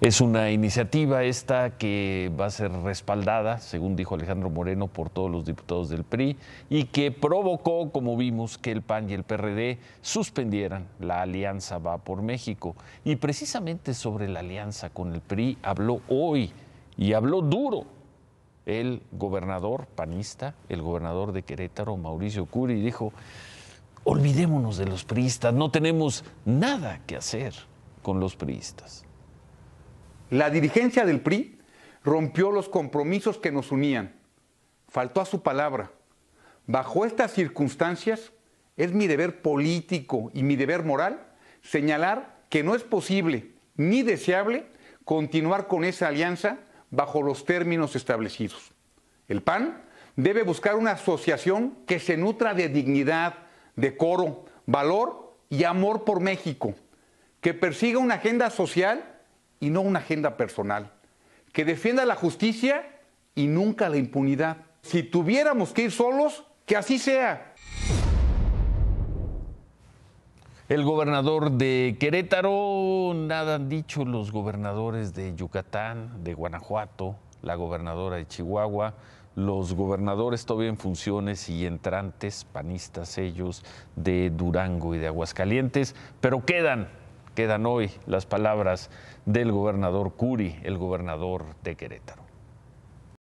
Es una iniciativa esta que va a ser respaldada, según dijo Alejandro Moreno, por todos los diputados del PRI y que provocó, como vimos, que el PAN y el PRD suspendieran la alianza Va por México. Y precisamente sobre la alianza con el PRI habló hoy y habló duro el gobernador panista, el gobernador de Querétaro, Mauricio Curi, dijo, olvidémonos de los priistas, no tenemos nada que hacer con los priistas. La dirigencia del PRI rompió los compromisos que nos unían, faltó a su palabra. Bajo estas circunstancias, es mi deber político y mi deber moral señalar que no es posible ni deseable continuar con esa alianza bajo los términos establecidos. El PAN debe buscar una asociación que se nutra de dignidad, decoro, valor y amor por México, que persiga una agenda social y no una agenda personal, que defienda la justicia y nunca la impunidad. Si tuviéramos que ir solos, que así sea. El gobernador de Querétaro, nada han dicho los gobernadores de Yucatán, de Guanajuato, la gobernadora de Chihuahua, los gobernadores todavía en funciones y entrantes, panistas ellos, de Durango y de Aguascalientes, pero quedan Quedan hoy las palabras del gobernador Curi, el gobernador de Querétaro.